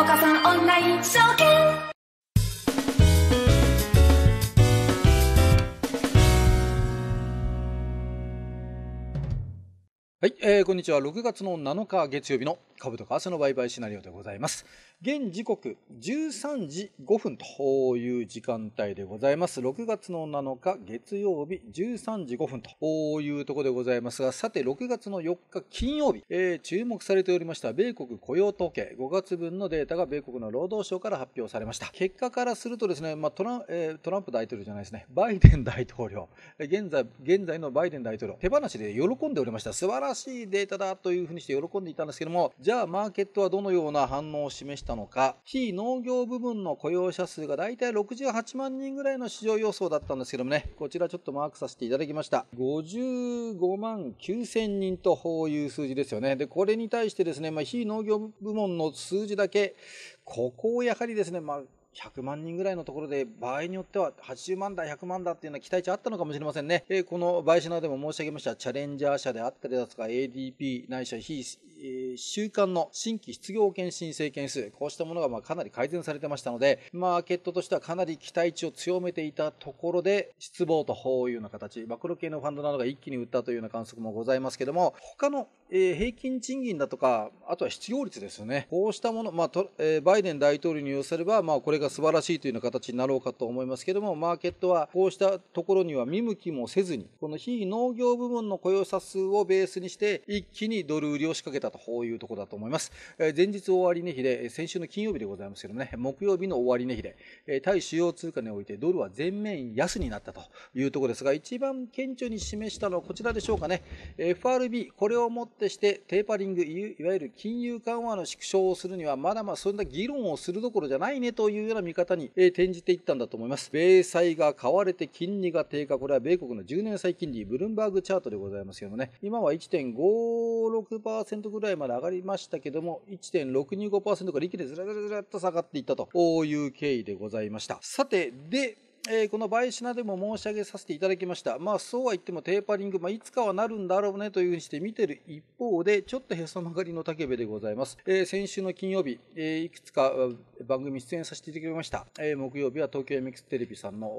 オンライン証券はい、えー、こんにちは6月の7日月曜日の株と為替の売買シナリオでございます現時刻13時5分という時間帯でございます。6月の7日月曜日13時5分というところでございますが、さて6月の4日金曜日、えー、注目されておりました米国雇用統計5月分のデータが米国の労働省から発表されました。結果からするとですね、まあ、トラン、えー、トランプ大統領じゃないですね、バイデン大統領、現在、現在のバイデン大統領、手放しで喜んでおりました。素晴らしいデータだというふうにして喜んでいたんですけども、じゃあマーケットはどのような反応を示してたのか、非農業部分の雇用者数がだいたい68万人ぐらいの市場予想だったんですけどもね、こちらちょっとマークさせていただきました。55万9000人という数字ですよね。で、これに対してですね、まあ、非農業部門の数字だけ、ここをやはりですね、まあ、100万人ぐらいのところで場合によっては80万だ100万だっていうような期待値あったのかもしれませんね、えー、この買収などでも申し上げましたチャレンジャー社であったりだとか ADP ないしは非え週間の新規失業保険申請件数、こうしたものがまあかなり改善されてましたので、マーケットとしてはかなり期待値を強めていたところで、失望というような形、マクロ系のファンドなどが一気に売ったというような観測もございますけども、他の、え平均賃金だとか、あとは失業率ですよね、こうしたもの、まあえバイデン大統領に寄せれば、まあ、これが素晴らしいというような形になろうかと思いますけども、マーケットはこうしたところには見向きもせずに、この非農業部門の雇用者数をベースにして、一気にドル売りを仕掛けたたというところだと思います。え前日終値比で、先週の金曜日でございますけどもね、木曜日の終値比で、え対主要通貨においてドルは全面安になったというところですが、一番顕著に示したのはこちらでしょうかね。FRB、これをもってしてテーパリング、いわゆる金融緩和の縮小をするには、まだまだそんな議論をするどころじゃないねというような見方に転じていったんだと思います。米債が買われて金利が低下、これは米国の10年債金利、ブルンバーグチャートでございますけどもね、今は1.56%ぐぐらいまで上がりましたけども、1.625%から一気にずらずらずらっと下がっていったという経緯でございました。さて、で、えー、この倍品でも申し上げさせていただきました。まあそうは言ってもテーパリング、まあいつかはなるんだろうねというふうにして見てる一方で、ちょっとへそ曲がりの竹部でございます。えー、先週の金曜日、えー、いくつか番組出演させていただきました。えー、木曜日は東京 MX テレビさんの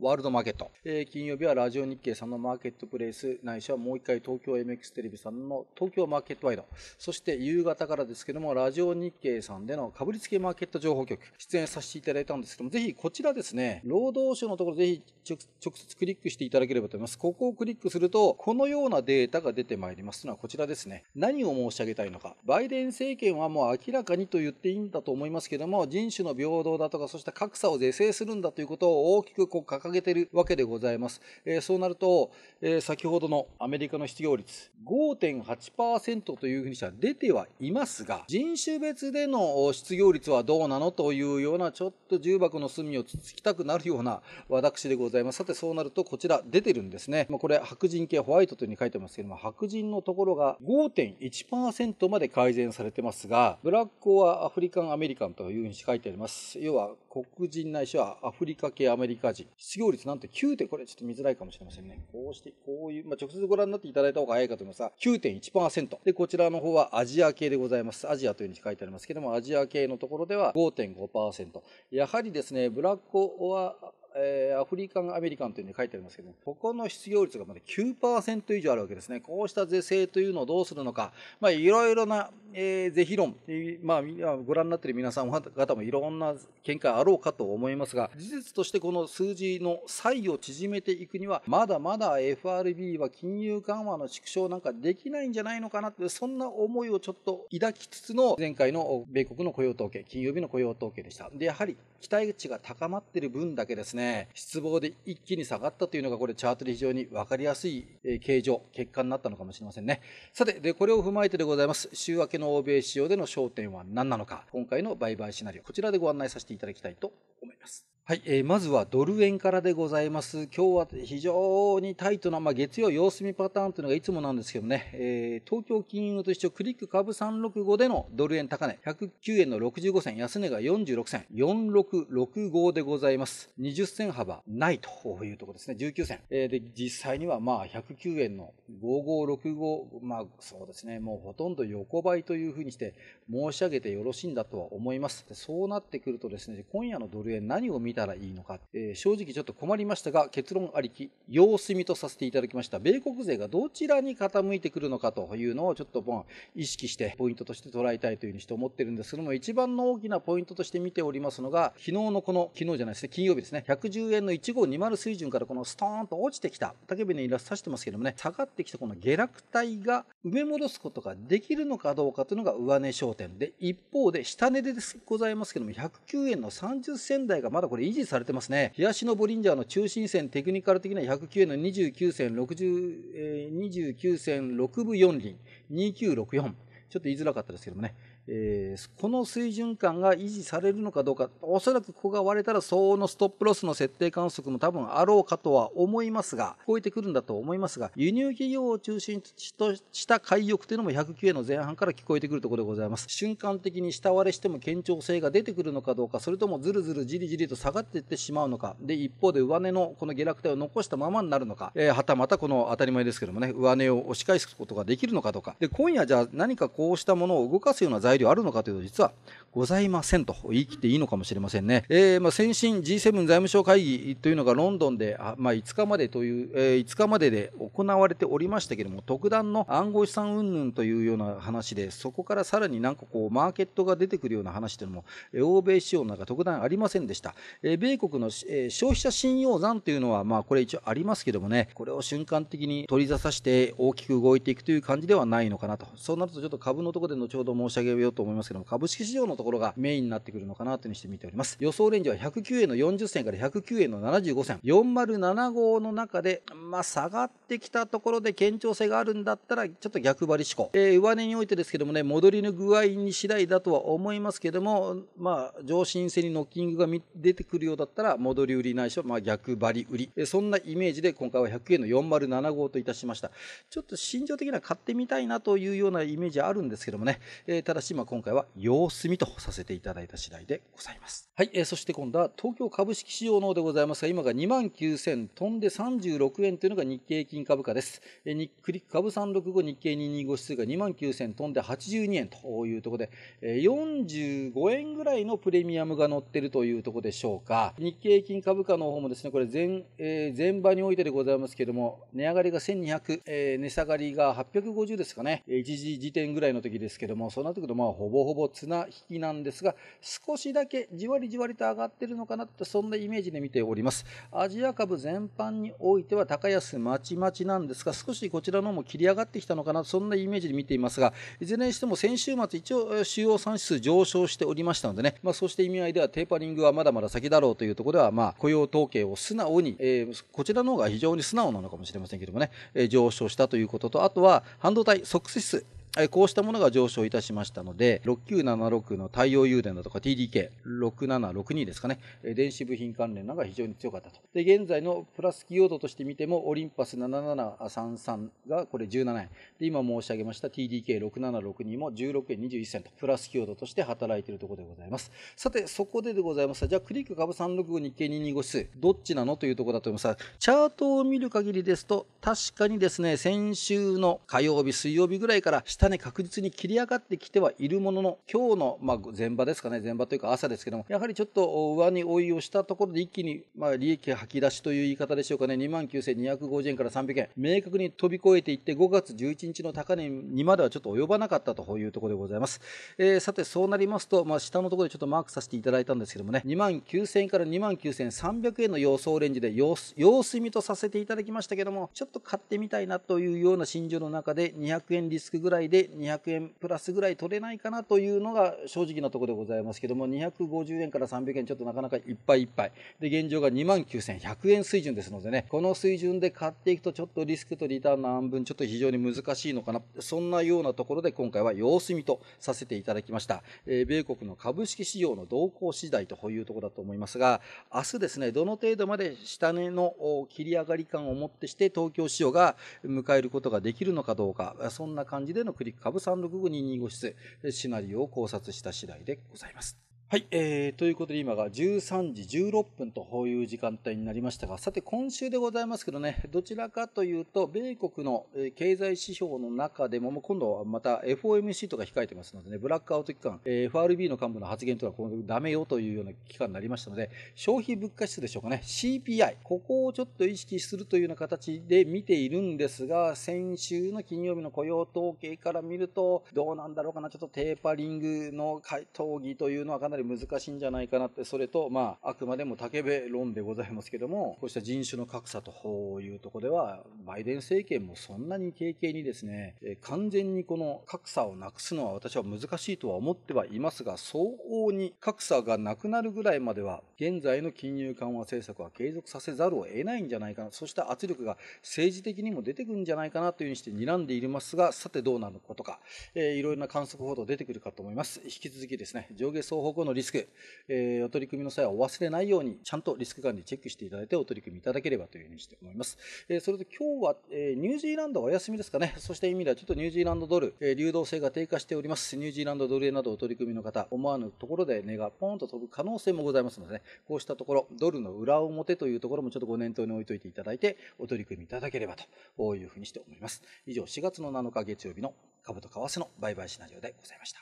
ワールドマーケット。えー、金曜日はラジオ日経さんのマーケットプレイス、ないしはもう一回東京 MX テレビさんの東京マーケットワイド。そして夕方からですけども、ラジオ日経さんでのかぶりつけマーケット情報局、出演させていただいたんですけども、ぜひこちらですね、労働動詞のところぜひ直接クリックしていただければと思います。ここをクリックすると、このようなデータが出てまいりますのはこちらですね。何を申し上げたいのか。バイデン政権はもう明らかにと言っていいんだと思いますけども、人種の平等だとか、そして格差を是正するんだということを大きくこう掲げているわけでございます。えー、そうなると、えー、先ほどのアメリカの失業率5.8%というふうにしたら出てはいますが、人種別での失業率はどうなのというような、ちょっと重箱の隅をつつきたくなるようなような私でございます。さて、そうなるとこちら出てるんですね。まこれ白人系ホワイトというふうに書いてますけども、白人のところが5.1%まで改善されてますが、ブラックはアフリカンアメリカンというふうに書いてあります。要は黒人ないしはアフリカ系アメリカ人。失業率なんと9これちょっと見づらいかもしれませんね。こうして、こういう、まあ、直接ご覧になっていただいた方が早いかと思いますが、9.1%。で、こちらの方はアジア系でございます。アジアというふうに書いてありますけども、アジア系のところでは5.5%。やはりですね、ブラックはえー、アフリカン・アメリカンというふうに書いてありますけどここの失業率がまだ9%以上あるわけですね。こうした是正というのをどうするのか、まあ、いろいろなえ是非論、えまあ、ご覧になっている皆さん方もいろんな見解あろうかと思いますが、事実としてこの数字の差異を縮めていくには、まだまだ FRB は金融緩和の縮小なんかできないんじゃないのかなって、そんな思いをちょっと抱きつつの、前回の米国の雇用統計、金曜日の雇用統計でした。で、やはり期待値が高まっている分だけですね、失望で一気に下がったというのが、これチャートで非常に分かりやすい形状、結果になったのかもしれませんね。さて、で、これを踏まえてでございます。週明けの欧米市場での焦点は何なのか、今回の売買シナリオ、こちらでご案内させていただきたいと思います。はい、えー、まずはドル円からでございます。今日は非常にタイトな、まあ、月曜様子見パターンというのがいつもなんですけどね、えー、東京金融と一緒、クリック株365でのドル円高値、109円の65銭、安値が46銭、4665でございます。20銭幅ないというところですね、19銭。えー、で、実際にはまあ109円の5565、まあそうですね、もうほとんど横ばいというふうにして申し上げてよろしいんだとは思います。そうなってくるとですね、今夜のドル円何を見たたらいいのか、えー、正直ちょっと困りましたが結論ありき様子見とさせていただきました米国勢がどちらに傾いてくるのかというのをちょっともう意識してポイントとして捉えたいというふうにして思ってるんですけども一番の大きなポイントとして見ておりますのが昨日のこの昨日じゃないですね金曜日ですね110円の1520水準からこのストーンと落ちてきた竹部のイラスト指してますけどもね下がってきたこの下落体が埋め戻すことができるのかどうかというのが上値焦点で一方で下値でございますけども109円の30銭台がまだこれ維持されてますね。東のボリンジャーの中心線テクニカル的な109円の29線60、えー、29線6分4厘、2964。ちょっと言いづらかったですけどもね、えー、この水準感が維持されるのかどうか、おそらくここが割れたら相応のストップロスの設定観測も多分あろうかとは思いますが、超えてくるんだと思いますが、輸入企業を中心とした買い欲というのも109円の前半から聞こえてくるところでございます。瞬間的に下割れしても堅調性が出てくるのかどうか、それともずるずるじりじりと下がっていってしまうのか、で、一方で上値のこの下落体を残したままになるのか、えー、はたまたこの当たり前ですけどもね、上値を押し返すことができるのかどうか。で、今夜じゃあ何かこうしたものを動かすような材料あるのかというと実はございませんと言い切っていいのかもしれませんね。えー、まあ、先進 G7 財務省会議というのがロンドンで、あまあ、5日までという、えー、5日までで行われておりましたけども、特段の暗号資産云々というような話で、そこからさらになんかこう、マーケットが出てくるような話というのも、欧米市場の中特段ありませんでした。えー、米国の、え消費者信用残というのは、まあ、これ一応ありますけどもね、これを瞬間的に取り出さして大きく動いていくという感じではないのかなと。そうなるとちょっと株のところで後ほど申し上げようと思いますけども、株式市場のところがメインになってくるのかなというふうにして見ております。予想レンジは109円の40銭から109円の75銭。4075の中で、まあ、下がってきたところで堅調性があるんだったら、ちょっと逆張り思考。えー、上値においてですけどもね、戻りの具合に次第だとは思いますけども、まあ、上進性にノッキングが出てくるようだったら、戻り売りないしは、まあ、逆張り売り。えそんなイメージで、今回は100円の4075といたしました。ちょっと心情的には買ってみたいなというようなイメージあるるんですけどもね、えー、ただし、まあ、今回は様子見とさせていただいた次第でございます。はい、えー、そして今度は東京株式市場のでございますが、今が2万9000飛んで36円というのが日経金株価です。えー、クリック株365日経225指数が2万9000飛んで82円というところで、えー、45円ぐらいのプレミアムが乗ってるというところでしょうか。日経金株価の方もですね、これ前、えー、前場においてでございますけれども、値上がりが1200、えー、値下がりが850ですかね、一時時点ぐらい代の時ですけどもそうなってくるとまあほぼほぼ綱引きなんですが少しだけじわりじわりと上がってるのかなってそんなイメージで見ておりますアジア株全般においては高安まちまちなんですが少しこちらの方も切り上がってきたのかなそんなイメージで見ていますがいずれにしても先週末一応主要産出上昇しておりましたのでね、まあ、そうして意味合いではテーパリングはまだまだ先だろうというところでは、まあ、雇用統計を素直に、えー、こちらの方が非常に素直なのかもしれませんけどもね、えー、上昇したということとあとは半導体即指数こうしたものが上昇いたしましたので、6976の太陽誘電だとか TDK、6762ですかね、電子部品関連なんが非常に強かったと。で、現在のプラス企業度として見ても、オリンパス7733がこれ17円。で、今申し上げました TDK6762 も16円21銭と、プラス企業度として働いているところでございます。さて、そこででございますじゃあ、クリック株365日経225数、どっちなのというところだと思いますが、チャートを見る限りですと、確かにですね、先週の火曜日、水曜日ぐらいから、下ね、確実に切り上がってきてはいるものの、今日の、まあ、前場ですかね、前場というか朝ですけども、やはりちょっと上に追いをしたところで一気に、まあ、利益吐き出しという言い方でしょうかね、29,250円から300円、明確に飛び越えていって、5月11日の高値にまではちょっと及ばなかったというところでございます。えー、さて、そうなりますと、まあ、下のところでちょっとマークさせていただいたんですけどもね、29,000円から29,300円の様子レンジで様子、様子見とさせていただきましたけども、ちょっと買ってみたいなというような心情の中で、200円リスクぐらいで200円プラスぐらい取れないかなというのが正直なところでございますけども250円から300円ちょっとなかなかいっぱいいっぱいで現状が2万9100円水準ですのでねこの水準で買っていくとちょっとリスクとリターンの半分ちょっと非常に難しいのかなそんなようなところで今回は様子見とさせていただきました、えー、米国の株式市場の動向次第というところだと思いますが明日ですねどの程度まで下値の切り上がり感をもってして東京市場が迎えることができるのかどうかそんな感じでのクリック株五6 5 2 2号室、シナリオを考察した次第でございます。はい、えー、ということで今が13時16分という時間帯になりましたが、さて今週でございますけどね、どちらかというと、米国の経済指標の中でも、もう今度はまた FOMC とか控えてますのでね、ブラックアウト期間、FRB の幹部の発言とかこのダメよというような期間になりましたので、消費物価指数でしょうかね、CPI、ここをちょっと意識するというような形で見ているんですが、先週の金曜日の雇用統計から見ると、どうなんだろうかな、ちょっとテーパリングの討議というのはかなりり難しいんじゃないかなって、それと、まあ、あくまでも竹部論でございますけども、こうした人種の格差というとこでは、バイデン政権もそんなに軽々にですね、完全にこの格差をなくすのは私は難しいとは思ってはいますが、相応に格差がなくなるぐらいまでは、現在の金融緩和政策は継続させざるを得ないんじゃないかな、そうした圧力が政治的にも出てくるんじゃないかなというふうにして睨んでいますが、さてどうなることか、えー、いろいろな観測報道出てくるかと思います。引き続きですね、上下双方向ののリスク、えー、お取り組みの際はお忘れないように、ちゃんとリスク管理チェックしていただいてお取り組みいただければというふうにして思います。えー、それで今日は、えニュージーランドはお休みですかね。そして意味ではちょっとニュージーランドドル、え流動性が低下しております。ニュージーランドドル円などお取り組みの方、思わぬところで値がポンと飛ぶ可能性もございますので、ね、こうしたところ、ドルの裏表というところもちょっとご念頭に置いといていただいて、お取り組みいただければというふうにして思います。以上、4月の7日月曜日の株と為替の売買シナリオでございました。